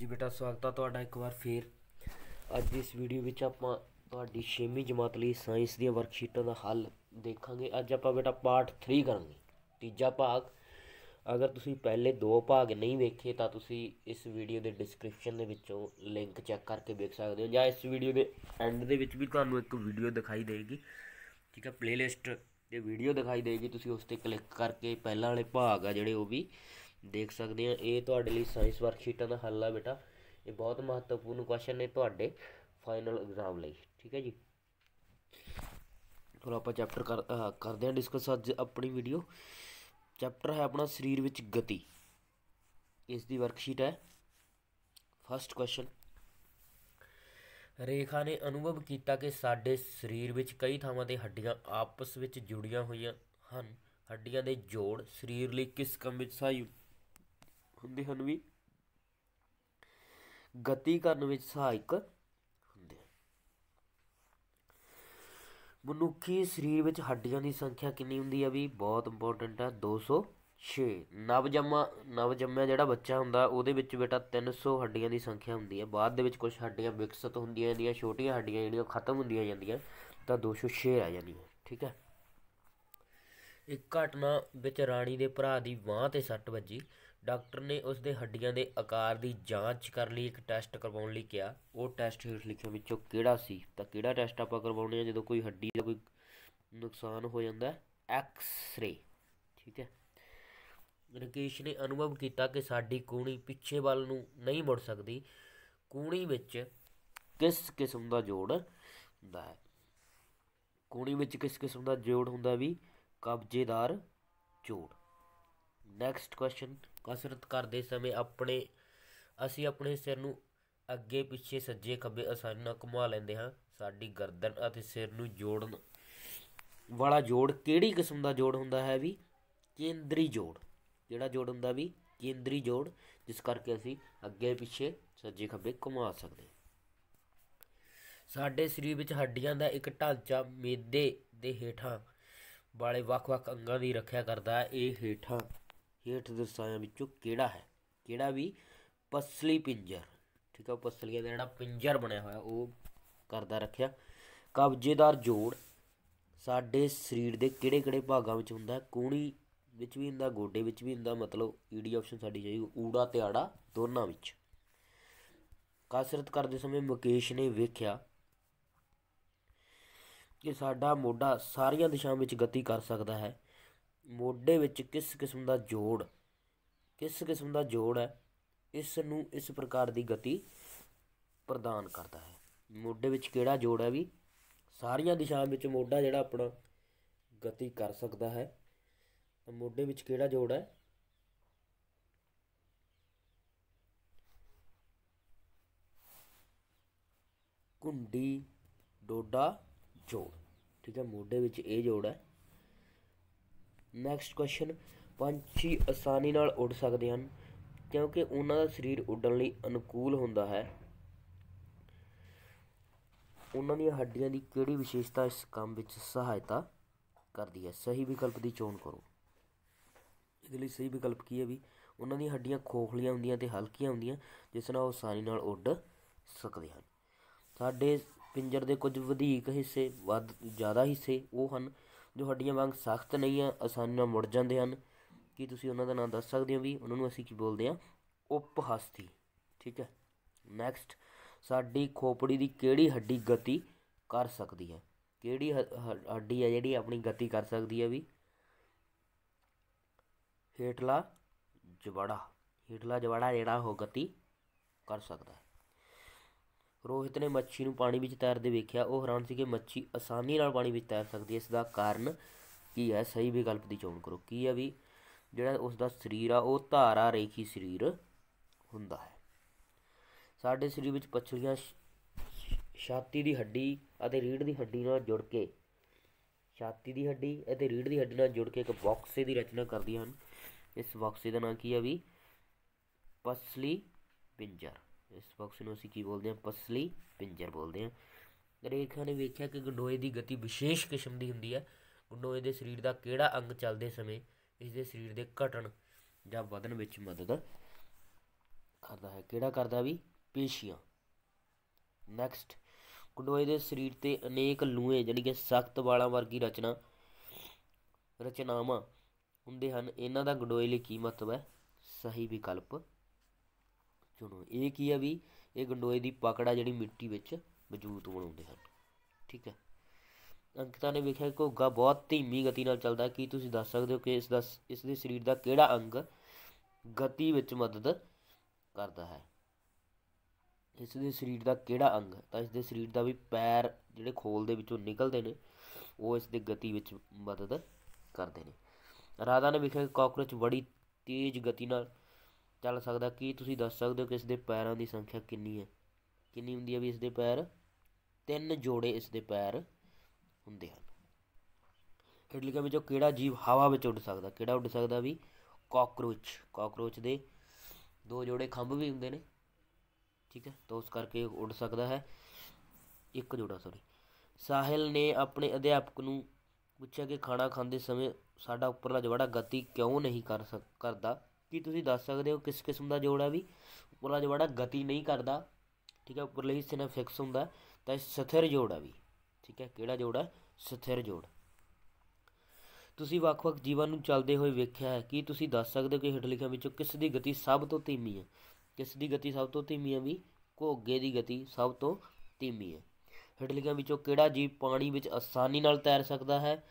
ਜੀ ਬੇਟਾ ਸਵਾਗਤ ਆ ਤੁਹਾਡਾ ਇੱਕ ਵਾਰ ਫੇਰ ਅੱਜ ਇਸ ਵੀਡੀਓ ਵਿੱਚ ਆਪਾਂ ਤੁਹਾਡੀ 6ਵੀਂ ਜਮਾਤ ਲਈ ਸਾਇੰਸ ਦੀਆਂ ਵਰਕਸ਼ੀਟਾਂ ਦਾ ਹੱਲ ਦੇਖਾਂਗੇ ਅੱਜ ਆਪਾਂ ਬੇਟਾ ਪਾਰਟ 3 ਕਰਾਂਗੇ ਤੀਜਾ ਭਾਗ ਅਗਰ ਤੁਸੀਂ ਪਹਿਲੇ ਦੋ ਭਾਗ ਨਹੀਂ ਵੇਖੇ ਤਾਂ ਤੁਸੀਂ ਇਸ ਵੀਡੀਓ ਦੇ ਡਿਸਕ੍ਰਿਪਸ਼ਨ ਦੇ ਵਿੱਚੋਂ ਲਿੰਕ ਚੈੱਕ ਕਰਕੇ ਵੇਖ ਸਕਦੇ ਹੋ ਜਾਂ ਇਸ ਵੀਡੀਓ ਦੇ ਐਂਡ ਦੇ ਵਿੱਚ ਵੀ ਤੁਹਾਨੂੰ ਇੱਕ ਵੀਡੀਓ ਦਿਖਾਈ ਦੇਗੀ ਠੀਕ ਹੈ ਪਲੇਲਿਸਟ ਤੇ ਵੀਡੀਓ ਦਿਖਾਈ ਦੇਗੀ ਤੁਸੀਂ ਉਸ ਤੇ ਕਲਿੱਕ ਕਰਕੇ ਪਹਿਲਾਂ ਵਾਲੇ ਭਾਗ ਆ ਜਿਹੜੇ ਉਹ ਵੀ ਦੇਖ ਸਕਦੇ ਆ ਇਹ ਤੁਹਾਡੇ ਲਈ ਸਾਇੰਸ ਵਰਕਸ਼ੀਟਾਂ ਦਾ ਹੱਲ ਆ ਬੇਟਾ ਇਹ ਬਹੁਤ ਮਹੱਤਵਪੂਰਨ ਕੁਐਸਚਨ ਨੇ ਤੁਹਾਡੇ ਫਾਈਨਲ ਐਗਜ਼ਾਮ ਲਈ ਠੀਕ ਹੈ ਜੀ ਹੁਣ ਆਪਾਂ ਚੈਪਟਰ ਕਰਦੇ ਆ ਡਿਸਕਸ ਅੱਜ ਆਪਣੀ ਵੀਡੀਓ ਚੈਪਟਰ ਹੈ ਆਪਣਾ ਸਰੀਰ ਵਿੱਚ ਗਤੀ ਇਸ ਦੀ ਵਰਕਸ਼ੀਟ ਹੈ ਫਸਟ ਕੁਐਸਚਨ ਰੇਖਾ ਨੇ ਅਨੁਭਵ ਕੀਤਾ ਕਿ ਸਾਡੇ ਸਰੀਰ ਵਿੱਚ ਕਈ ਥਾਵਾਂ ਤੇ ਹੱਡੀਆਂ ਆਪਸ ਵਿੱਚ ਜੁੜੀਆਂ ਹੋਈਆਂ ਹਨ ਹੱਡੀਆਂ ਦੇ ਜੋੜ ਸਰੀਰ ਲਈ ਕਿਸ ਕੰਮ ਵਿੱਚ ਸਹਾਇਕ ਹੁੰਦੇ ਹਨ ਵੀ ਗਤੀ ਕਰਨ ਵਿੱਚ ਸਹਾਇਕ ਹੁੰਦੇ ਹਨ ਮਨੁੱਖੀ ਸਰੀਰ ਵਿੱਚ ਹੱਡੀਆਂ ਦੀ ਸੰਖਿਆ ਕਿੰਨੀ ਹੁੰਦੀ ਹੈ ਵੀ ਬਹੁਤ ਇੰਪੋਰਟੈਂਟ ਹੈ 206 ਨਵਜੰਮਾ ਨਵਜੰਮਿਆ ਜਿਹੜਾ ਬੱਚਾ ਹੁੰਦਾ ਉਹਦੇ ਵਿੱਚ ਬੇਟਾ 300 ਹੱਡੀਆਂ ਦੀ ਸੰਖਿਆ ਹੁੰਦੀ ਹੈ ਬਾਅਦ ਦੇ ਵਿੱਚ ਕੁਝ ਹੱਡੀਆਂ ਵਿਕਸਿਤ ਹੁੰਦੀਆਂ ਜਾਂਦੀਆਂ ਛੋਟੀਆਂ ਹੱਡੀਆਂ ਜਿਹੜੀਆਂ ਖਤਮ ਹੁੰਦੀਆਂ ਜਾਂਦੀਆਂ ਤਾਂ 206 ਆ ਜਾਂਦੀ ਹੈ ਠੀਕ ਹੈ ਇੱਕ ਘਟਨਾ ਵਿੱਚ ਰਾਣੀ ਦੇ ਭਰਾ ਦੀ ਬਾਹ ਤੇ ਸੱਟ ਵੱਜੀ ਡਾਕਟਰ ਨੇ ਉਸ ਦੇ ਹੱਡੀਆਂ ਦੇ ਆਕਾਰ ਦੀ ਜਾਂਚ ਕਰਨ ਲਈ ਇੱਕ ਟੈਸਟ ਕਰਵਾਉਣ ਲਈ ਕਿਹਾ ਉਹ ਟੈਸਟ ਹੇਠ ਲਿਖਿਆਂ ਵਿੱਚੋਂ ਕਿਹੜਾ ਸੀ ਤਾਂ ਕਿਹੜਾ ਟੈਸਟ ਆਪਾਂ ਕਰਵਾਉਣੇ ਆ ਜਦੋਂ ਕੋਈ ਹੱਡੀ ਦਾ ਕੋਈ ਨੁਕਸਾਨ ਹੋ ਜਾਂਦਾ ਐਕਸ-ਰੇ ਠੀਕ ਹੈ ਰਕੇਸ਼ ਨੇ ਅਨੁਭਵ ਕੀਤਾ ਕਿ ਸਾਡੀ ਕੂਣੀ ਪਿੱਛੇ ਵੱਲ ਨੂੰ ਨਹੀਂ ਮੁੜ ਸਕਦੀ ਕੂਣੀ ਵਿੱਚ ਕਿਸ ਕਿਸਮ ਦਾ ਜੋੜ ਹੁੰਦਾ ਹੈ ਕੂਣੀ ਵਿੱਚ ਕਿਸ ਕਿਸਮ ਦਾ ਜੋੜ ਹੁੰਦਾ ਵੀ ਕਬਜ਼ੇਦਾਰ ਜੋੜ ਨੈਕਸਟ ਕੁਐਸਚਨ ਕਸਰਤ ਕਰਦੇ ਸਮੇਂ ਆਪਣੇ ਅਸੀਂ ਆਪਣੇ ਸਿਰ ਨੂੰ ਅੱਗੇ ਪਿੱਛੇ ਸੱਜੇ ਖੱਬੇ ਆਸਾਨੀ ਨਾਲ ਘੁਮਾ ਲੈਂਦੇ ਹਾਂ ਸਾਡੀ ਗਰਦਨ ਅਤੇ ਸਿਰ ਨੂੰ ਜੋੜਨ ਵਾਲਾ ਜੋੜ ਕਿਹੜੀ ਕਿਸਮ ਦਾ ਜੋੜ ਹੁੰਦਾ ਹੈ ਵੀ ਕੇਂਦਰੀ ਜੋੜ ਜਿਹੜਾ ਜੋੜ ਹੁੰਦਾ ਵੀ ਕੇਂਦਰੀ ਜੋੜ ਜਿਸ ਕਰਕੇ ਅਸੀਂ ਅੱਗੇ ਪਿੱਛੇ ਸੱਜੇ ਖੱਬੇ ਘੁਮਾ ਸਕਦੇ ਸਾਡੇ ਸਰੀਰ ਵਿੱਚ ਹੱਡੀਆਂ ਦਾ ਇੱਕ ਢਾਂਚਾ ਮੇਦੇ ਦੇ ਹੇਠਾਂ ਵਾਲੇ ਵੱਖ-ਵੱਖ ਅੰਗਾਂ ਦੀ ਰੱਖਿਆ ਕਰਦਾ ਹੈ ਇਹ ਹੇਠਾਂ ਹੇਠ ਦਰਸਾਇਆ ਵਿੱਚੋਂ ਕਿਹੜਾ ਹੈ ਕਿਹੜਾ ਵੀ ਪਸਲੀ ਪਿੰਜਰ ਠੀਕ ਹੈ ਪਸਲੀਆਂ ਦਾ ਜਿਹੜਾ ਪਿੰਜਰ ਬਣਿਆ ਹੋਇਆ ਉਹ ਕਰਦਾ ਰੱਖਿਆ ਕਬਜ਼ੇਦਾਰ ਜੋੜ ਸਾਡੇ ਸਰੀਰ ਦੇ ਕਿਹੜੇ ਕਿਹੜੇ ਭਾਗਾਂ ਵਿੱਚ ਹੁੰਦਾ ਕੋਣੀ ਵਿੱਚ ਵੀ ਹੁੰਦਾ ਗੋਡੇ ਵਿੱਚ ਵੀ ਹੁੰਦਾ ਮਤਲਬ ਈਡੀ e ਆਪਸ਼ਨ ਸਾਡੀ ਚਾਹੀਦੀ ਊੜਾ ਤੇ ਆੜਾ ਦੋਨਾਂ ਵਿੱਚ ਕਸਰਤ ਕਰਦੇ ਸਮੇਂ ਮੁਕੇਸ਼ ਨੇ ਵੇਖਿਆ ਕਿ ਸਾਡਾ ਮੋਢਾ ਸਾਰੀਆਂ ਦਿਸ਼ਾਵਾਂ ਵਿੱਚ ਗਤੀ ਕਰ ਸਕਦਾ ਹੈ ਮੋਢੇ ਵਿੱਚ ਕਿਸ ਕਿਸਮ ਦਾ ਜੋੜ ਕਿਸ ਕਿਸਮ ਦਾ ਜੋੜ ਹੈ ਇਸ ਨੂੰ ਇਸ ਪ੍ਰਕਾਰ ਦੀ ਗਤੀ ਪ੍ਰਦਾਨ ਕਰਦਾ ਹੈ ਮੋਢੇ ਵਿੱਚ ਕਿਹੜਾ ਜੋੜ ਹੈ ਵੀ ਸਾਰੀਆਂ ਦਿਸ਼ਾਵਾਂ ਵਿੱਚ ਮੋਢਾ ਜਿਹੜਾ ਆਪਣਾ ਗਤੀ ਕਰ ਸਕਦਾ ਹੈ ਤਾਂ ਮੋਢੇ ਵਿੱਚ ਕਿਹੜਾ ਜੋੜ ਹੈ ਕੁੰਡੀ ਡੋਡਾ ਜੋੜ ਠੀਕ ਹੈ ਮੋਢੇ ਵਿੱਚ ਇਹ ਜੋੜ ਹੈ ਨੈਕਸਟ ਕੁਐਸਚਨ ਪੰਛੀ ਆਸਾਨੀ ਨਾਲ ਉੱਡ ਸਕਦੇ ਹਨ ਕਿਉਂਕਿ ਉਹਨਾਂ ਦਾ ਸਰੀਰ ਉੱਡਣ ਲਈ ਅਨੁਕੂਲ ਹੁੰਦਾ ਹੈ ਉਹਨਾਂ ਦੀਆਂ ਹੱਡੀਆਂ ਦੀ ਕਿਹੜੀ ਵਿਸ਼ੇਸ਼ਤਾ ਇਸ ਕੰਮ ਵਿੱਚ ਸਹਾਇਤਾ ਕਰਦੀ ਹੈ ਸਹੀ ਵਿਕਲਪ ਦੀ ਚੋਣ ਕਰੋ ਇਹਦੇ ਲਈ ਸਹੀ ਵਿਕਲਪ ਕੀ ਹੈ ਵੀ ਉਹਨਾਂ ਦੀਆਂ ਹੱਡੀਆਂ ਖੋਖਲੀਆਂ ਹੁੰਦੀਆਂ ਤੇ ਹਲਕੀਆਂ ਹੁੰਦੀਆਂ ਜਿਸ ਨਾਲ ਉਹ ਆਸਾਨੀ ਨਾਲ ਉੱਡ ਸਕਦੇ ਹਨ ਸਾਡੇ ਪਿੰਜਰ ਦੇ ਕੁਝ ਵਧੇਕ ਹਿੱਸੇ ਵੱਧ ਜ਼ਿਆਦਾ ਹਿੱਸੇ ਉਹ ਹਨ ਜੋ ਹੱਡੀਆਂ ਵਾਂਗ ਸਖਤ ਨਹੀਂ ਆ ਆਸਾਨੀ ਨਾਲ ਮੁੜ ਜਾਂਦੇ ਹਨ ਕੀ ਤੁਸੀਂ ਉਹਨਾਂ ਦਾ ਨਾਮ ਦੱਸ ਸਕਦੇ ਹੋ ਵੀ ਉਹਨਾਂ ਨੂੰ ਅਸੀਂ ਕੀ ਬੋਲਦੇ ਆ ਉਪਹਸਤੀ ਠੀਕ ਹੈ ਨੈਕਸਟ ਸਾਡੀ ਖੋਪੜੀ ਦੀ ਕਿਹੜੀ ਹੱਡੀ ਗਤੀ ਕਰ ਸਕਦੀ ਹੈ ਕਿਹੜੀ ਹੱਡੀ ਹੈ ਜਿਹੜੀ ਆਪਣੀ ਗਤੀ ਕਰ ਸਕਦੀ ਹੈ ਵੀ ਹੇਟਲਾ ਜਵੜਾ ਹੇਟਲਾ ਜਵੜਾ ਜਿਹੜਾ ਉਹ ਗਤੀ ਕਰ ਸਕਦਾ ਹੈ ਰੋਹਿਤ ਨੇ ਮੱਛੀ ਨੂੰ ਪਾਣੀ ਵਿੱਚ ਤੈਰਦੇ ਵੇਖਿਆ ਉਹ ਹੈਰਾਨ ਸੀ ਕਿ ਮੱਛੀ ਆਸਾਨੀ ਨਾਲ ਪਾਣੀ ਵਿੱਚ ਤੈਰ ਸਕਦੀ ਹੈ ਇਸ ਦਾ ਕਾਰਨ ਕੀ ਹੈ ਸਹੀ ਵਿਕਲਪ ਦੀ ਚੋਣ ਕਰੋ ਕੀ ਹੈ ਵੀ ਜਿਹੜਾ ਉਸ ਦਾ ਸਰੀਰ ਆ ਉਹ ਧਾਰਾ ਰੇਖੀ ਸਰੀਰ ਹੁੰਦਾ ਹੈ ਸਾਡੇ ਸਰੀਰ ਵਿੱਚ ਪਛਲੀਆਂ ਛਾਤੀ ਦੀ ਹੱਡੀ ਅਤੇ ਰੀੜ ਦੀ ਹੱਡੀ ਨਾਲ ਜੁੜ ਕੇ ਛਾਤੀ ਦੀ ਹੱਡੀ ਅਤੇ ਰੀੜ ਦੀ ਹੱਡੀ ਨਾਲ ਜੁੜ ਕੇ ਇੱਕ ਬਾਕਸੇ ਦੀ ਰਚਨਾ ਕਰਦੀਆਂ ਹਨ ਇਸ ਬਾਕਸੇ ਦਾ ਨਾਮ ਕੀ ਹੈ ਵੀ ਪਸਲੀ ਪਿੰਜਰ ਇਸ ਬਾਕਸ ਨੂੰ ਅਸੀਂ ਕੀ ਬੋਲਦੇ ਹਾਂ ਪਸਲੀ ਪਿੰਜਰ ਬੋਲਦੇ ਹਾਂ ਰੇਖਾ ਨੇ ਵੇਖਿਆ ਕਿ ਗੰਡੋਏ ਦੀ ਗਤੀ ਵਿਸ਼ੇਸ਼ ਕਿਸਮ ਦੀ ਹੁੰਦੀ ਹੈ ਗੰਡੋਏ ਦੇ ਸਰੀਰ ਦਾ ਕਿਹੜਾ ਅੰਗ ਚੱਲਦੇ ਸਮੇਂ ਇਸ ਦੇ ਸਰੀਰ ਦੇ ਘਟਣ ਜਾਂ ਵਧਣ ਵਿੱਚ ਮਦਦ ਕਰਦਾ ਹੈ ਕਿਹੜਾ ਕਰਦਾ ਵੀ ਪੇਸ਼ੀਆਂ ਨੈਕਸਟ ਗੰਡੋਏ ਦੇ ਸਰੀਰ ਤੇ ਅਨੇਕ ਲੂਏ ਜਾਨੀ ਕਿ ਸਖਤ ਵਾਲਾਂ ਵਰਗੀ ਰਚਨਾ ਰਚਨਾਵਾਂ ਹੁੰਦੇ ਹਨ ਇਹਨਾਂ ਦਾ ਗੰਡੋਏ ਲਈ ਕੀ ਮਤਲਬ ਹੈ ਸਹੀ ਵਿਕਲਪ ਚੁਣੋ ਇਹ ਕੀ ਆ ਵੀ ਇਹ ਗੰਡੋਏ ਦੀ ਪਕੜਾ ਜਿਹੜੀ ਮਿੱਟੀ ਵਿੱਚ ਮਜ਼ਬੂਤ ਬਣਾਉਂਦੇ ਹਨ ਠੀਕ ਹੈ ਅੰਕਤਾ ਨੇ ਵੇਖਿਆ ਘੋਗਾ ਬਹੁਤ ਧੀਮੀ ਗਤੀ ਨਾਲ ਚੱਲਦਾ ਕੀ ਤੁਸੀਂ ਦੱਸ ਸਕਦੇ ਹੋ ਕਿ ਇਸ ਦਾ ਇਸ ਦੇ ਸਰੀਰ ਦਾ ਕਿਹੜਾ ਅੰਗ ਗਤੀ ਵਿੱਚ ਮਦਦ ਕਰਦਾ ਹੈ ਇਸ ਦੇ ਸਰੀਰ ਦਾ ਕਿਹੜਾ ਅੰਗ ਤਾਂ ਇਸ ਦੇ ਸਰੀਰ ਦਾ ਵੀ ਪੈਰ ਜਿਹੜੇ ਖੋਲ ਦੇ ਵਿੱਚੋਂ ਨਿਕਲਦੇ ਨੇ ਉਹ ਇਸ ਦੇ ਗਤੀ ਵਿੱਚ ਮਦਦ ਕਰਦੇ ਨੇ ਰਾਧਾ ਨੇ ਵੇਖਿਆ ਕਿ ਕਾਕਰੋਚ ਬੜੀ ਤੇਜ਼ ਗਤੀ ਨਾਲ ਚੱਲ ਸਕਦਾ ਕੀ ਤੁਸੀਂ ਦੱਸ ਸਕਦੇ ਹੋ ਕਿ ਇਸ ਦੇ ਪੈਰਾਂ ਦੀ ਸੰਖਿਆ ਕਿੰਨੀ ਹੈ ਕਿੰਨੀ ਹੁੰਦੀ ਹੈ ਵੀ ਇਸ ਦੇ ਪੈਰ ਤਿੰਨ ਜੋੜੇ ਇਸ ਦੇ ਪੈਰ ਹੁੰਦੇ ਹਨ ਹੇਠ ਲਿਖਿਆ ਵਿੱਚੋਂ ਕਿਹੜਾ ਜੀਵ ਹਵਾ ਵਿੱਚ ਉੱਡ ਸਕਦਾ ਕਿਹੜਾ ਉੱਡ ਸਕਦਾ ਵੀ ਕਾਕਰੋਚ ਕਾਕਰੋਚ ਦੇ ਦੋ ਜੋੜੇ ਖੰਭ ਵੀ ਹੁੰਦੇ ਨੇ ਠੀਕ ਹੈ ਤਾਂ ਉਸ ਕਰਕੇ ਉੱਡ ਸਕਦਾ ਹੈ ਇੱਕ ਜੋੜਾ ਸੌਰੀ ਸਾਹਿਲ ਨੇ ਆਪਣੇ ਅਧਿਆਪਕ ਨੂੰ ਪੁੱਛਿਆ ਕਿ ਖਾਣਾ ਖਾਂਦੇ ਸਮੇਂ ਸਾਡਾ ਉੱਪਰਲਾ ਜਵਾੜਾ ਗਤੀ ਕਿਉਂ ਨਹੀਂ ਕਰ ਕਰਦਾ ਕੀ ਤੁਸੀਂ ਦੱਸ ਸਕਦੇ ਹੋ ਕਿਸ ਕਿਸਮ ਦਾ ਜੋੜ ਹੈ ਵੀ ਉਪਰਲਾ ਜੋੜਾ ਗਤੀ ਨਹੀਂ ਕਰਦਾ ਠੀਕ ਹੈ ਉਪਰਲੇ ਹਿੱਸੇ ਨਾਲ ਫਿਕਸ ਹੁੰਦਾ ਤਾਂ ਸਥਿਰ ਜੋੜ ਹੈ ਵੀ ਠੀਕ ਹੈ ਕਿਹੜਾ ਜੋੜ ਹੈ ਸਥਿਰ ਜੋੜ ਤੁਸੀਂ ਵੱਖ-ਵੱਖ ਜੀਵਾਂ ਨੂੰ ਚੱਲਦੇ ਹੋਏ ਵੇਖਿਆ ਹੈ ਕੀ ਤੁਸੀਂ ਦੱਸ ਸਕਦੇ ਹੋ ਕਿ ਹੇਠ ਲਿਖਿਆਂ ਵਿੱਚੋਂ ਕਿਸ ਦੀ ਗਤੀ ਸਭ ਤੋਂ ਧੀਮੀ ਹੈ ਕਿਸ ਦੀ ਗਤੀ ਸਭ ਤੋਂ ਧੀਮੀ ਹੈ ਵੀ ਘੋਗੇ ਦੀ ਗਤੀ ਸਭ ਤੋਂ ਧੀਮੀ ਹੈ ਹੇਠ ਲਿਖਿਆਂ ਵਿੱਚੋਂ ਕਿਹੜਾ ਜੀਵ ਪਾਣੀ ਵਿੱਚ ਆਸਾਨੀ ਨਾਲ ਤੈਰ ਸਕਦਾ ਹੈ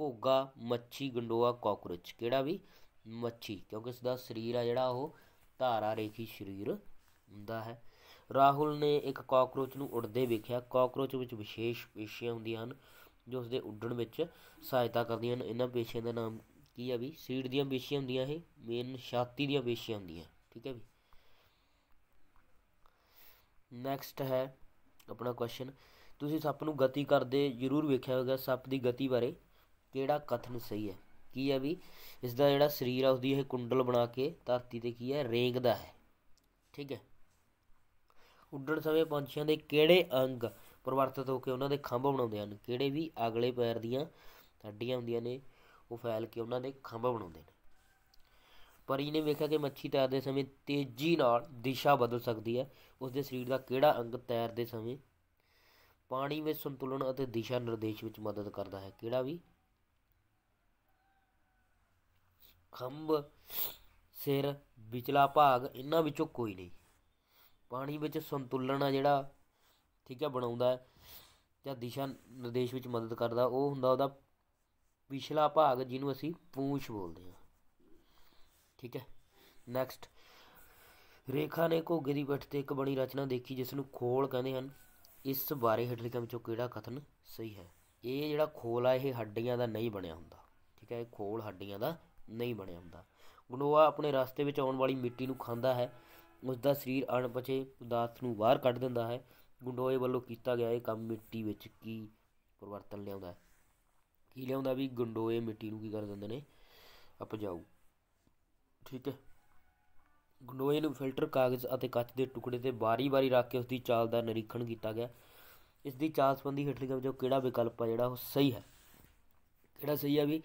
ਘੋਗਾ ਮੱਛੀ ਗੰਡੋਆ ਕਾਕਰੋਚ ਕਿਹੜਾ ਵੀ ਮੱਛੀ ਕਿਉਂਕਿ ਇਸ ਦਾ ਸਰੀਰ ਆ ਜਿਹੜਾ ਉਹ ਧਾਰਾ ਰੇਖੀ ਸਰੀਰ ਹੁੰਦਾ ਹੈ ਰਾਹੁਲ ਨੇ ਇੱਕ ਕਾਕਰੋਚ ਨੂੰ ਉੱਡਦੇ ਵੇਖਿਆ ਕਾਕਰੋਚ ਵਿੱਚ ਵਿਸ਼ੇਸ਼ ਪੇਸ਼ੀਆਂ ਹੁੰਦੀਆਂ ਹਨ ਜੋ ਉਸਦੇ ਉੱਡਣ ਵਿੱਚ ਸਹਾਇਤਾ ਕਰਦੀਆਂ ਹਨ ਇਹਨਾਂ ਪੇਸ਼ੀਆਂ ਦਾ ਨਾਮ ਕੀ ਆ ਵੀ ਸੀੜ ਦੀਆਂ ਪੇਸ਼ੀਆਂ ਹੁੰਦੀਆਂ ਇਹ ਮੇਨ ਛਾਤੀ ਦੀਆਂ ਪੇਸ਼ੀਆਂ ਹੁੰਦੀਆਂ ਠੀਕ ਹੈ ਵੀ ਨੈਕਸਟ ਹੈ ਆਪਣਾ ਕੁਐਸਚਨ ਤੁਸੀਂ ਸੱਪ ਨੂੰ ਗਤੀ ਕਰਦੇ ਜ਼ਰੂਰ ਵੇਖਿਆ ਹੋਵੇਗਾ ਸੱਪ ਦੀ ਗਤੀ ਬਾਰੇ ਕਿਹੜਾ ਕਥਨ ਸਹੀ ਹੈ ਕੀ ਹੈ ਵੀ ਇਸ ਦਾ ਜਿਹੜਾ ਸਰੀਰ ਆ ਉਸਦੀ ਇਹ ਕੁੰਡਲ ਬਣਾ ਕੇ ਧਰਤੀ ਤੇ ਕੀ ਹੈ ਰੇਂਗਦਾ ਹੈ ਠੀਕ ਹੈ ਉੱਡਣ ਸਮੇਂ ਪੰਛੀਆਂ ਦੇ ਕਿਹੜੇ ਅੰਗ ਪਰਵਰਤਿਤ ਹੋ ਕੇ ਉਹਨਾਂ ਦੇ ਖੰਭ ਬਣਾਉਂਦੇ ਹਨ ਕਿਹੜੇ ਵੀ ਅਗਲੇ ਪੈਰ ਦੀਆਂ ਹੱਡੀਆਂ ਹੁੰਦੀਆਂ ਨੇ ਉਹ ਫੈਲ ਕੇ ਉਹਨਾਂ ਦੇ ਖੰਭ ਬਣਾਉਂਦੇ ਨੇ ਪਰ ਇਹਨੇ ਵੇਖਿਆ ਕਿ ਮੱਛੀ ਤੈਰਦੇ ਸਮੇਂ ਤੇਜ਼ੀ ਨਾਲ ਦਿਸ਼ਾ ਬਦਲ ਸਕਦੀ ਹੈ ਉਸ ਦੇ ਸਰੀਰ ਦਾ ਕਿਹੜਾ ਅੰਗ ਤੈਰਦੇ ਸਮੇਂ ਪਾਣੀ ਵਿੱਚ ਸੰਤੁਲਨ ਅਤੇ ਦਿਸ਼ਾ ਨਿਰਦੇਸ਼ ਵਿੱਚ ਮਦਦ ਕਰਦਾ ਹੈ ਕਿਹੜਾ ਵੀ ਖੰਭ ਸਿਰ ਵਿਚਲਾ ਭਾਗ ਇਹਨਾਂ ਵਿੱਚੋਂ ਕੋਈ ਨਹੀਂ ਪਾਣੀ ਵਿੱਚ ਸੰਤੁਲਨ ਆ ਜਿਹੜਾ ਠੀਕ ਹੈ ਬਣਾਉਂਦਾ ਜਾਂ ਦਿਸ਼ਾ ਨਿਰਦੇਸ਼ ਵਿੱਚ ਮਦਦ ਕਰਦਾ ਉਹ ਹੁੰਦਾ ਉਹਦਾ ਪਿਛਲਾ ਭਾਗ ਜਿਹਨੂੰ ਅਸੀਂ ਪੂਛ ਬੋਲਦੇ ਹਾਂ ਠੀਕ ਹੈ ਨੈਕਸਟ ਰੇਖਾ ਨੇ ਕੋ ਗਰੀ ਪਿੱਠ ਤੇ ਇੱਕ ਬਣੀ ਰਚਨਾ ਦੇਖੀ ਜਿਸ ਨੂੰ ਖੋਲ ਕਹਿੰਦੇ ਹਨ ਇਸ ਬਾਰੇ ਹੇਠਲਿਖਾਂ ਵਿੱਚੋਂ ਕਿਹੜਾ ਕਥਨ ਸਹੀ ਹੈ ਇਹ ਜਿਹੜਾ ਖੋਲ ਆ ਇਹ ਹੱਡੀਆਂ ਦਾ ਨਹੀਂ ਬਣਿਆ ਹੁੰਦਾ ਠੀਕ ਹੈ ਇਹ ਖੋਲ ਹੱਡੀਆਂ ਦਾ ਨਹੀਂ ਬਣਿਆ ਹੁੰਦਾ ਗਨੋਆ ਆਪਣੇ ਰਸਤੇ ਵਿੱਚ ਆਉਣ ਵਾਲੀ ਮਿੱਟੀ ਨੂੰ ਖਾਂਦਾ ਹੈ ਉਸ ਦਾ ਸਰੀਰ ਅਣਪਛੇ ਉਦਾਸ ਨੂੰ ਬਾਹਰ ਕੱਢ ਦਿੰਦਾ ਹੈ ਗੁੰਡੋਏ ਵੱਲੋਂ ਕੀਤਾ ਗਿਆ ਇਹ ਕੰਮ ਮਿੱਟੀ ਵਿੱਚ ਕੀ ਪਰਿਵਰਤਨ ਲਿਆਉਂਦਾ ਹੈ ਕੀ ਲਿਆਉਂਦਾ ਵੀ ਗੁੰਡੋਏ ਮਿੱਟੀ ਨੂੰ ਕੀ ਕਰ ਦਿੰਦੇ ਨੇ ਉਪਜਾਊ ਠੀਕ ਹੈ ਗੁੰਡੋਏ ਨੂੰ ਫਿਲਟਰ ਕਾਗਜ਼ ਅਤੇ ਕੱਚ ਦੇ ਟੁਕੜੇ ਤੇ ਬਾਰੀ-ਬਾਰੀ ਰੱਖ ਕੇ ਉਸ ਦੀ ਚਾਲ ਦਾ ਨਿਰੀਖਣ ਕੀਤਾ ਗਿਆ ਇਸ ਦੀ ਚਾਲ ਸੰਬੰਧੀ ਹਿਟਲਰ ਕਮ ਜੋ ਕਿਹੜਾ ਵਿਕਲਪ ਹੈ ਜਿਹੜਾ ਉਹ ਸਹੀ ਹੈ ਕਿਹੜਾ ਸਹੀ ਹੈ ਵੀ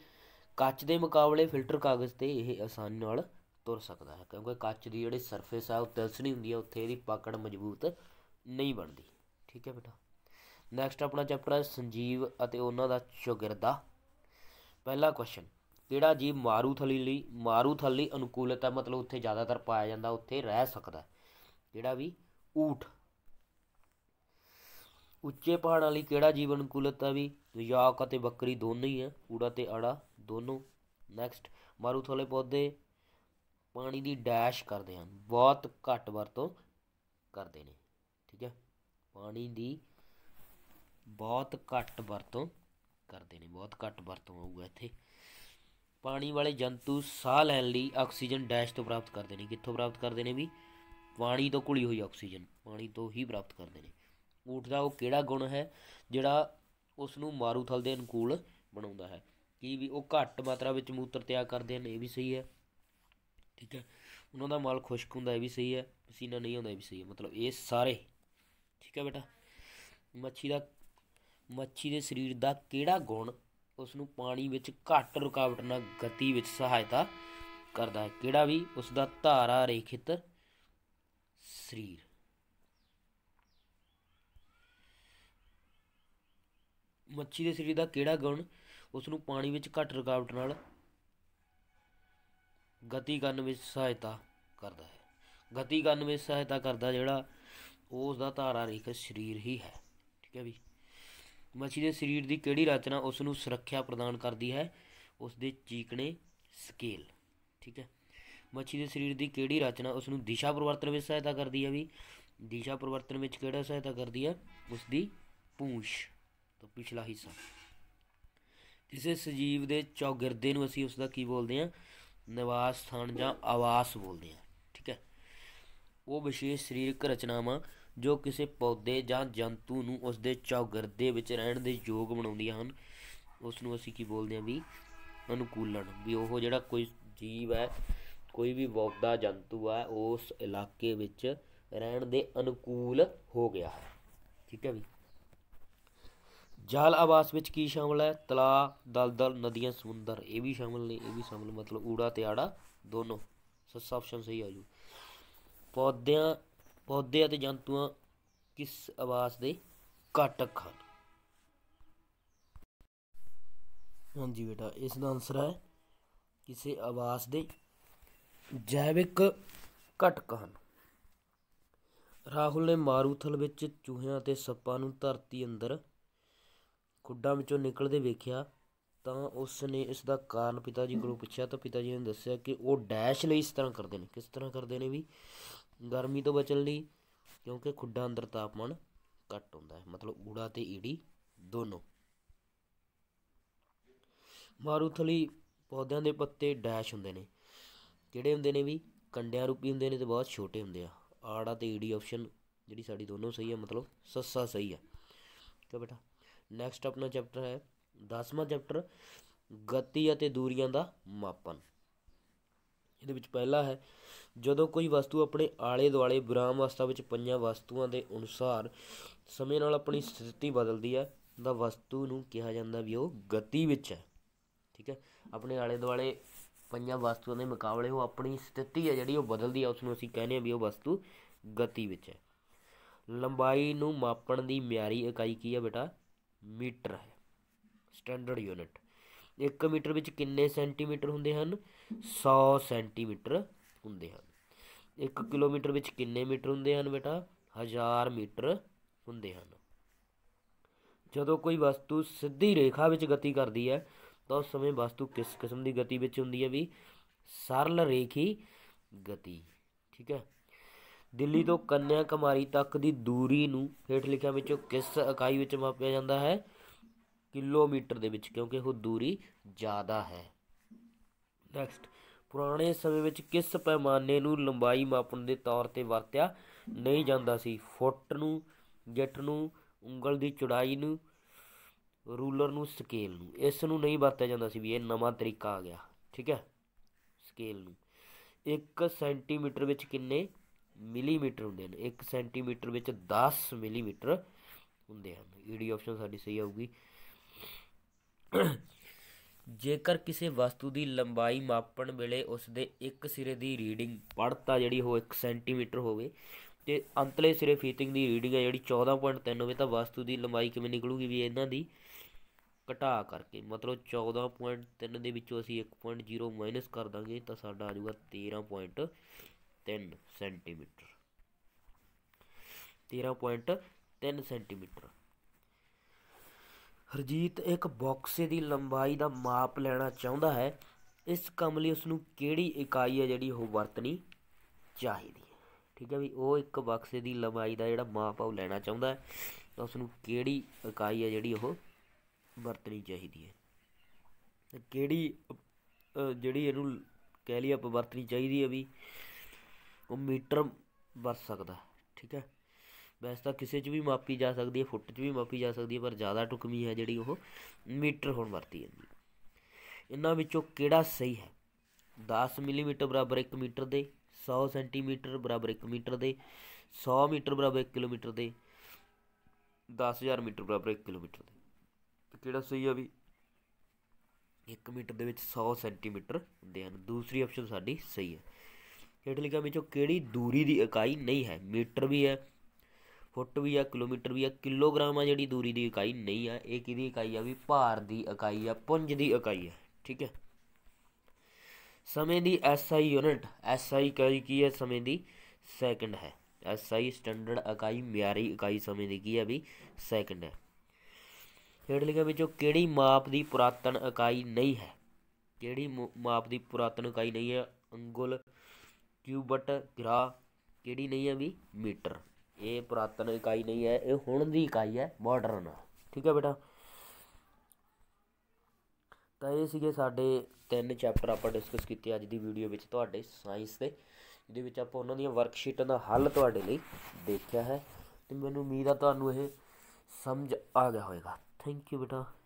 ਕੱਚ ਦੇ ਮੁਕਾਬਲੇ ਫਿਲਟਰ ਕਾਗਜ਼ 'ਤੇ ਇਹ ਆਸਾਨੀ ਨਾਲ ਤੁਰ ਸਕਦਾ ਹੈ ਕਿਉਂਕਿ ਕੱਚ ਦੀ ਜਿਹੜੀ ਸਰਫੇਸ ਆ ਉਹ ਤਿਲਸਣੀ ਹੁੰਦੀ ਆ ਉੱਥੇ ਇਹਦੀ ਪਕੜ ਮਜ਼ਬੂਤ ਨਹੀਂ ਬਣਦੀ ਠੀਕ ਹੈ ਬੇਟਾ ਨੈਕਸਟ ਆਪਣਾ ਚੈਪਟਰ ਹੈ ਸੰਜੀਵ ਅਤੇ ਉਹਨਾਂ ਦਾ ਸ਼ਾਗਿਰਦਾ ਪਹਿਲਾ ਕੁਐਸਚਨ ਕਿਹੜਾ ਜੀਵ ਮਾਰੂਥਲੀ ਲਈ ਮਾਰੂਥਲੀ ਅਨੁਕੂਲਤ ਮਤਲਬ ਉੱਥੇ ਜ਼ਿਆਦਾਤਰ ਪਾਇਆ ਜਾਂਦਾ ਉੱਥੇ ਰਹਿ ਸਕਦਾ ਜਿਹੜਾ ਵੀ ਊਠ ਉੱਚੇ ਪਹਾੜਾਂ ਲਈ ਕਿਹੜਾ ਜੀਵਨ ਅਨੁਕੂਲਤ ਆ ਵੀ ਯਾਕ ਅਤੇ ਬੱਕਰੀ ਦੋਨੋਂ ਹੀ ਆ ਊੜਾ ਤੇ ਆੜਾ ਦੋਨੋਂ ਨੈਕਸਟ ਮਾਰੂਥਲੇ ਪੌਦੇ ਪਾਣੀ ਦੀ ਡੈਸ਼ ਕਰਦੇ ਹਨ ਬਹੁਤ ਘੱਟ ਵਰਤੋਂ ਕਰਦੇ ਨੇ ਠੀਕ ਹੈ ਪਾਣੀ ਦੀ ਬਹੁਤ ਘੱਟ ਵਰਤੋਂ ਕਰਦੇ ਨੇ ਬਹੁਤ ਘੱਟ ਵਰਤੋਂ ਆਊਗਾ ਇੱਥੇ ਪਾਣੀ ਵਾਲੇ ਜੰਤੂ ਸਾਹ ਲੈਣ ਲਈ ਆਕਸੀਜਨ ਡੈਸ਼ ਤੋਂ ਪ੍ਰਾਪਤ ਕਰਦੇ ਨੇ ਕਿੱਥੋਂ ਪ੍ਰਾਪਤ ਕਰਦੇ ਨੇ ਵੀ ਪਾਣੀ ਤੋਂ ਘੁਲੀ ਹੋਈ ਆਕਸੀਜਨ ਪਾਣੀ ਤੋਂ ਹੀ ਪ੍ਰਾਪਤ ਕਰਦੇ ਨੇ ਊਠ ਦਾ ਉਹ ਕਿਹੜਾ ਗੁਣ ਹੈ ਜਿਹੜਾ ਉਸ ਨੂੰ ਮਾਰੂਥਲ ਦੇ ਅਨੁਕੂਲ ਬਣਾਉਂਦਾ ਹੈ ਕੀ ਵੀ ਉਹ ਘੱਟ ਮਾਤਰਾ ਵਿੱਚ ਮੂਤਰ ਤਿਆਗ ਕਰਦੇ ਹਨ ਇਹ ਵੀ ਸਹੀ ਹੈ ਠੀਕ ਹੈ ਉਹਨਾਂ ਦਾ ਮਲ ਖੁਸ਼ਕ ਹੁੰਦਾ ਇਹ ਵੀ ਸਹੀ ਹੈ ਪਸੀਨਾ ਨਹੀਂ ਆਉਂਦਾ ਇਹ ਵੀ ਸਹੀ ਹੈ ਮਤਲਬ ਇਹ ਸਾਰੇ ਠੀਕ ਹੈ ਬੇਟਾ ਮੱਛੀ ਦਾ ਮੱਛੀ ਦੇ ਸਰੀਰ ਦਾ ਕਿਹੜਾ ਗੁਣ ਉਸ ਨੂੰ ਪਾਣੀ ਵਿੱਚ ਘੱਟ ਰੁਕਾਵਟ ਨਾਲ ਗਤੀ ਵਿੱਚ ਸਹਾਇਤਾ ਕਰਦਾ ਹੈ ਕਿਹੜਾ ਵੀ ਉਸ ਦਾ ਧਾਰਾ ਰੇਖਿਤ ਸਰੀਰ ਮੱਛੀ ਦੇ ਸਰੀਰ ਦਾ ਕਿਹੜਾ ਗੁਣ ਉਸ ਨੂੰ ਪਾਣੀ ਵਿੱਚ ਘੱਟ ਰੁਕਾਵਟ ਨਾਲ ਗਤੀ ਕਰਨ ਵਿੱਚ ਸਹਾਇਤਾ ਕਰਦਾ ਹੈ ਗਤੀ ਕਰਨ ਵਿੱਚ ਸਹਾਇਤਾ ਕਰਦਾ ਜਿਹੜਾ ਉਸ ਦਾ ਧਾਰਾ ਰੇਖ ਸਰੀਰ ਹੀ ਹੈ ਠੀਕ ਹੈ ਵੀ ਮੱਛੀ ਦੇ ਸਰੀਰ ਦੀ ਕਿਹੜੀ ਰਚਨਾ ਉਸ ਨੂੰ ਸੁਰੱਖਿਆ ਪ੍ਰਦਾਨ ਕਰਦੀ ਹੈ ਉਸ ਦੇ ਚੀਕਣੇ ਸਕੇਲ ਠੀਕ ਹੈ ਮੱਛੀ ਦੇ ਸਰੀਰ ਦੀ ਕਿਹੜੀ ਰਚਨਾ ਉਸ ਨੂੰ ਦਿਸ਼ਾ ਪਰਿਵਰਤਨ ਵਿੱਚ ਸਹਾਇਤਾ ਕਰਦੀ ਹੈ ਵੀ ਦਿਸ਼ਾ ਪਰਿਵਰਤਨ ਵਿੱਚ ਕਿਹੜਾ ਸਹਾਇਤਾ ਕਰਦੀ ਹੈ ਉਸ ਦੀ ਪੂੰਛ ਤੋਂ ਪਿਛਲਾ ਹਿੱਸਾ ਕਿਸੇ ਸਜੀਵ ਦੇ ਚੌਗਿਰਦੇ ਨੂੰ ਅਸੀਂ ਉਸ ਦਾ ਕੀ ਬੋਲਦੇ ਹਾਂ ਨਿਵਾਸ ਸਥਾਨ ਜਾਂ ਆਵਾਸ ਬੋਲਦੇ ਹਾਂ ਠੀਕ ਹੈ ਉਹ ਵਿਸ਼ੇਸ਼ ਸਰੀਰਕ ਰਚਨਾਵਾਂ ਜੋ ਕਿਸੇ ਪੌਦੇ ਜਾਂ ਜੰਤੂ ਨੂੰ ਉਸ ਦੇ ਚੌਗਿਰਦੇ ਵਿੱਚ ਰਹਿਣ ਦੇ ਯੋਗ ਬਣਾਉਂਦੀਆਂ ਹਨ ਉਸ ਨੂੰ ਅਸੀਂ ਕੀ ਬੋਲਦੇ ਹਾਂ ਵੀ ਅਨੁਕੂਲਣ ਵੀ ਉਹ ਜਿਹੜਾ ਕੋਈ ਜੀਵ ਹੈ ਕੋਈ ਵੀ ਵਗਦਾ ਜੰਤੂ ਹੈ ਉਸ ਇਲਾਕੇ ਵਿੱਚ ਰਹਿਣ ਦੇ ਅਨੁਕੂਲ ਹੋ ਗਿਆ ਹੈ ਠੀਕ ਹੈ ਵੀ ਜਲ ਆਵਾਸ ਵਿੱਚ ਕੀ ਸ਼ਾਮਲ ਹੈ ਤਲਾ ਦਲਦਲ ਨਦੀਆਂ ਸਮੁੰਦਰ ਇਹ ਵੀ ਸ਼ਾਮਲ ਨੇ ਇਹ ਵੀ ਸ਼ਾਮਲ ਮਤਲਬ ਊੜਾ ਤੇ ਆੜਾ ਦੋਨੋਂ ਸੱਸਾ ਆਪਸ਼ਨ ਸਹੀ ਆ ਜੂ ਪੌਦਿਆਂ ਪੌਦੇ ਅਤੇ ਜੰਤੂਆਂ ਕਿਸ ਆਵਾਸ ਦੇ ਘਟਕ ਹਨ ਹਾਂਜੀ ਬੇਟਾ ਇਸ ਦਾ ਆਨਸਰ ਹੈ ਕਿਸੇ ਆਵਾਸ ਦੇ ਜੈਵਿਕ ਘਟਕ ਹਨ ਰਾਹੁਲ ਨੇ ਮਾਰੂਥਲ ਵਿੱਚ ਚੂਹਿਆਂ ਅਤੇ ਸੱਪਾਂ ਨੂੰ ਧਰਤੀ ਅੰਦਰ ਖੁੱਡਾਂ ਵਿੱਚੋਂ ਨਿਕਲਦੇ ਵੇਖਿਆ ਤਾਂ ਉਸ ਨੇ ਇਸ ਦਾ ਕਾਰਨ ਪਿਤਾ ਜੀ ਕੋਲੋਂ ਪੁੱਛਿਆ ਤਾਂ ਪਿਤਾ ਜੀ ਨੇ ਦੱਸਿਆ ਕਿ ਉਹ ਡੈਸ਼ ਲਈ ਇਸ ਤਰ੍ਹਾਂ ਕਰਦੇ ਨੇ ਕਿਸ ਤਰ੍ਹਾਂ ਕਰਦੇ ਨੇ ਵੀ ਗਰਮੀ ਤੋਂ ਬਚਣ ਲਈ ਕਿਉਂਕਿ ਖੁੱਡਾਂ ਅੰਦਰ ਤਾਪਮਾਨ ਘੱਟ ਹੁੰਦਾ ਹੈ ਮਤਲਬ ਊੜਾ ਤੇ ਈੜੀ ਦੋਨੋਂ ਮਾਰੂਥਲੀ ਪੌਦਿਆਂ ਦੇ ਪੱਤੇ ਡੈਸ਼ ਹੁੰਦੇ ਨੇ ਕਿਹੜੇ ਹੁੰਦੇ ਨੇ ਵੀ ਕੰਡਿਆਂ ਰੂਪੀ ਹੁੰਦੇ ਨੇ ਤੇ ਬਹੁਤ ਛੋਟੇ ਹੁੰਦੇ ਆ ਆੜਾ ਤੇ ਈੜੀ ਆਪਸ਼ਨ ਜਿਹੜੀ ਸਾਡੀ ਦੋਨੋਂ ਸਹੀ ਹੈ ਮਤਲਬ ਸੱਸਾ ਸਹੀ ਹੈ ਕਿਉਂ ਬੇਟਾ ਨੈਕਸਟ ਆਪਣਾ ਚੈਪਟਰ ਹੈ 10ਵਾਂ ਚੈਪਟਰ ਗਤੀ ਅਤੇ ਦੂਰੀਆਂ ਦਾ ਮਾਪਨ ਇਹਦੇ ਵਿੱਚ ਪਹਿਲਾ ਹੈ ਜਦੋਂ ਕੋਈ ਵਸਤੂ ਆਪਣੇ ਆਲੇ ਦੁਆਲੇ ਬ੍ਰਾਮ ਅਵਸਥਾ ਵਿੱਚ ਪੰਜਾਂ ਵਸਤੂਆਂ ਦੇ ਅਨੁਸਾਰ ਸਮੇਂ ਨਾਲ ਆਪਣੀ ਸਥਿਤੀ ਬਦਲਦੀ ਹੈ ਤਾਂ ਵਸਤੂ ਨੂੰ ਕਿਹਾ ਜਾਂਦਾ ਵੀ ਉਹ ਗਤੀ ਵਿੱਚ ਹੈ ਠੀਕ ਹੈ ਆਪਣੇ ਆਲੇ ਦੁਆਲੇ ਪੰਜਾਂ ਵਸਤੂਆਂ ਦੇ ਮੁਕਾਬਲੇ ਉਹ ਆਪਣੀ ਸਥਿਤੀ ਹੈ ਜਿਹੜੀ ਉਹ ਬਦਲਦੀ ਹੈ ਉਸ ਨੂੰ ਅਸੀਂ ਕਹਿੰਦੇ ਹਾਂ ਵੀ ਉਹ ਵਸਤੂ ਗਤੀ ਵਿੱਚ ਹੈ ਲੰਬਾਈ ਨੂੰ ਮਾਪਣ ਦੀ ਮਿਆਰੀ ਇਕਾਈ ਕੀ ਹੈ ਬੇਟਾ ਮੀਟਰ ਹੈ ਸਟੈਂਡਰਡ ਯੂਨਿਟ 1 ਮੀਟਰ ਵਿੱਚ ਕਿੰਨੇ ਸੈਂਟੀਮੀਟਰ ਹੁੰਦੇ ਹਨ 100 ਸੈਂਟੀਮੀਟਰ ਹੁੰਦੇ ਹਨ 1 ਕਿਲੋਮੀਟਰ ਵਿੱਚ ਕਿੰਨੇ ਮੀਟਰ ਹੁੰਦੇ ਹਨ ਬੇਟਾ 1000 ਮੀਟਰ ਹੁੰਦੇ ਹਨ ਜਦੋਂ ਕੋਈ ਵਸਤੂ ਸਿੱਧੀ ਰੇਖਾ ਵਿੱਚ ਗਤੀ ਕਰਦੀ ਹੈ ਤਾਂ ਉਸ ਸਮੇਂ ਵਸਤੂ ਕਿਸ ਕਿਸਮ ਦੀ ਗਤੀ ਵਿੱਚ ਹੁੰਦੀ ਹੈ ਵੀ ਸਰਲ ਰੇਖੀ ਗਤੀ ਠੀਕ ਹੈ ਦਿੱਲੀ ਤੋਂ ਕੰਨਿਆ ਕੁਮਾਰੀ ਤੱਕ ਦੀ ਦੂਰੀ ਨੂੰ ਹੇਠ ਲਿਖਿਆ ਵਿੱਚੋਂ ਕਿਸ ਇਕਾਈ ਵਿੱਚ ਮਾਪਿਆ ਜਾਂਦਾ ਹੈ ਕਿਲੋਮੀਟਰ ਦੇ ਵਿੱਚ ਕਿਉਂਕਿ ਉਹ ਦੂਰੀ ਜ਼ਿਆਦਾ ਹੈ ਨੈਕਸਟ ਪੁਰਾਣੇ ਸਮੇਂ ਵਿੱਚ ਕਿਸ ਪੈਮਾਨੇ ਨੂੰ ਲੰਬਾਈ ਮਾਪਣ ਦੇ ਤੌਰ ਤੇ ਵਰਤਿਆ ਨਹੀਂ ਜਾਂਦਾ ਸੀ ਫੁੱਟ ਨੂੰ ਜੱਟ ਨੂੰ ਉਂਗਲ ਦੀ ਚੌੜਾਈ ਨੂੰ ਰੂਲਰ ਨੂੰ ਸਕੇਲ ਨੂੰ ਇਸ ਨੂੰ ਨਹੀਂ ਵਰਤਿਆ ਜਾਂਦਾ ਸੀ ਵੀ ਇਹ ਨਵਾਂ ਤਰੀਕਾ ਆ ਗਿਆ ਠੀਕ ਹੈ ਸਕੇਲ ਨੂੰ 1 ਸੈਂਟੀਮੀਟਰ ਵਿੱਚ ਕਿੰਨੇ ਮਿਲੀਮੀਟਰ ਹੁੰਦੇ ਨੇ 1 ਸੈਂਟੀਮੀਟਰ ਵਿੱਚ 10 ਮਿਲੀਮੀਟਰ ਹੁੰਦੇ ਹਨ ਈਡੀ e ਆਪਸ਼ਨ ਸਾਡੀ ਸਹੀ ਆਊਗੀ ਜੇਕਰ ਕਿਸੇ ਵਸਤੂ ਦੀ ਲੰਬਾਈ ਮਾਪਣ ਵੇਲੇ ਉਸ ਦੇ ਇੱਕ ਸਿਰੇ ਦੀ ਰੀਡਿੰਗ ਪੜਤਾ ਜਿਹੜੀ ਉਹ 1 ਸੈਂਟੀਮੀਟਰ ਹੋਵੇ ਤੇ ਅੰਤਲੇ ਸਿਰੇ ਫੀਟਿੰਗ ਦੀ ਰੀਡਿੰਗ ਹੈ ਜਿਹੜੀ 14.3 ਹੋਵੇ ਤਾਂ ਵਸਤੂ ਦੀ ਲੰਬਾਈ ਕਿਵੇਂ ਨਿਕਲੂਗੀ ਵੀ ਇਹਨਾਂ ਦੀ ਘਟਾ ਕਰਕੇ ਮਤਲਬ 14.3 ਦੇ ਵਿੱਚੋਂ ਅਸੀਂ 1.0 ਮਾਈਨਸ ਕਰ ਦਾਂਗੇ ਤਾਂ ਸਾਡਾ ਆ ਜਾਊਗਾ 13. 0.3 ਸੈਂਟੀਮੀਟਰ 13.3 ਸੈਂਟੀਮੀਟਰ ਹਰਜੀਤ ਇੱਕ ਬਾਕਸੇ ਦੀ ਲੰਬਾਈ ਦਾ ਮਾਪ ਲੈਣਾ ਚਾਹੁੰਦਾ ਹੈ ਇਸ ਕੰਮ ਲਈ ਉਸ ਨੂੰ ਕਿਹੜੀ ਇਕਾਈ ਹੈ ਜਿਹੜੀ ਉਹ ਵਰਤਣੀ ਚਾਹੀਦੀ ਹੈ ਠੀਕ ਹੈ ਵੀ ਉਹ ਇੱਕ ਬਾਕਸੇ ਦੀ ਲੰਬਾਈ ਦਾ ਜਿਹੜਾ ਮਾਪ ਉਹ ਲੈਣਾ ਚਾਹੁੰਦਾ ਹੈ ਤਾਂ ਉਸ ਨੂੰ ਕਿਹੜੀ ਇਕਾਈ ਹੈ ਜਿਹੜੀ ਉਹ ਵਰਤਣੀ ਚਾਹੀਦੀ ਹੈ ਕਿਹੜੀ ਜਿਹੜੀ ਇਹਨੂੰ ਕਹਿ ਲਈ ਆਪ ਵਰਤਣੀ ਚਾਹੀਦੀ ਹੈ ਵੀ ਉਹ ਮੀਟਰ ਵਰਤ ਸਕਦਾ ਠੀਕ ਹੈ ਵੈਸੇ ਤਾਂ ਕਿਸੇ 'ਚ ਵੀ ਮਾਪੀ ਜਾ ਸਕਦੀ ਹੈ ਫੁੱਟ 'ਚ ਵੀ ਮਾਪੀ ਜਾ ਸਕਦੀ ਹੈ ਪਰ ਜ਼ਿਆਦਾ ਟੁਕਮੀ ਹੈ ਜਿਹੜੀ ਉਹ ਮੀਟਰ ਹੁਣ ਵਰਤੀ ਜਾਂਦੀ ਇਹਨਾਂ ਵਿੱਚੋਂ ਕਿਹੜਾ ਸਹੀ ਹੈ 10 ਮਿਲੀਮੀਟਰ ਬਰਾਬਰ 1 ਮੀਟਰ ਦੇ 100 ਸੈਂਟੀਮੀਟਰ ਬਰਾਬਰ 1 ਮੀਟਰ ਦੇ 100 ਮੀਟਰ ਬਰਾਬਰ 1 ਕਿਲੋਮੀਟਰ ਦੇ 10000 ਮੀਟਰ ਬਰਾਬਰ 1 ਕਿਲੋਮੀਟਰ ਦੇ ਤੇ ਕਿਹੜਾ ਸਹੀ ਆ ਵੀ 1 ਮੀਟਰ ਦੇ ਵਿੱਚ 100 ਸੈਂਟੀਮੀਟਰ ਹੁੰਦੇ ਹਨ ਦੂਸਰੀ ਆਪਸ਼ਨ ਸਾਡੀ ਸਹੀ ਹੈ हेठ लिखा में जो केड़ी दूरी की इकाई नहीं है मीटर भी है ਫੁੱਟ ਵੀ ਆ ਕਿਲੋਮੀਟਰ ਵੀ ਆ ਕਿਲੋਗ੍ਰਾਮ ਆ ਜਿਹੜੀ ਦੂਰੀ ਦੀ ਇਕਾਈ ਨਹੀਂ ਆ ਇਹ ਕਿਹਦੀ ਇਕਾਈ ਆ ਵੀ ਭਾਰ ਦੀ ਇਕਾਈ ਆ ਪੁੰਜ ਦੀ ਇਕਾਈ ਆ ਠੀਕ ਹੈ ਸਮੇਂ ਦੀ ਐਸਆਈ ਯੂਨਿਟ ਐਸਆਈ ਇਕਾਈ ਕੀ ਹੈ ਸਮੇਂ ਦੀ ਸੈਕਿੰਡ ਹੈ ਐਸਆਈ ਸਟੈਂਡਰਡ ਇਕਾਈ ਮਿਆਰੀ ਇਕਾਈ ਸਮੇਂ ਦੀ ਕੀ ਹੈ ਵੀ ਸੈਕਿੰਡ ਹੈ ਹੇਠ ਲਿਖਿਆ ਵਿੱਚੋਂ ਕਿਹੜੀ ਮਾਪ ਦੀ ਪੁਰਾਤਨ ਇਕਾਈ ਨਹੀਂ ਹੈ ਕਿਹੜੀ ਮਾਪ ਦੀ ਪੁਰਾਤਨ ਇਕਾਈ ਨਹੀਂ ਹੈ ਅੰਗੁਲ ਕਿਊਬਟ ਗ੍ਰਾ ਕਿਹੜੀ ਨਹੀਂ ਹੈ ਵੀ ਮੀਟਰ ਇਹ ਪੁਰਾਤਨ ਇਕਾਈ ਨਹੀਂ ਹੈ ਇਹ ਹੁਣ ਦੀ ਇਕਾਈ ਹੈ ਮਾਡਰਨ ਠੀਕ ਹੈ ਬੇਟਾ ਤਾਂ ਇਹ ਸੀਗੇ ਸਾਡੇ ਤਿੰਨ ਚੈਪਟਰ ਆਪਾਂ ਡਿਸਕਸ ਕੀਤੇ ਅੱਜ ਦੀ ਵੀਡੀਓ ਵਿੱਚ ਤੁਹਾਡੇ ਸਾਇੰਸ ਦੇ ਜਿਹਦੇ ਵਿੱਚ ਆਪਾਂ ਉਹਨਾਂ ਦੀਆਂ ਵਰਕਸ਼ੀਟਾਂ ਦਾ ਹੱਲ ਤੁਹਾਡੇ ਲਈ ਦੇਖਿਆ ਹੈ ਤੇ ਮੈਨੂੰ ਉਮੀਦ ਆ ਤੁਹਾਨੂੰ ਇਹ ਸਮਝ ਆ ਗਿਆ ਹੋਵੇਗਾ ਥੈਂਕ ਯੂ ਬੇਟਾ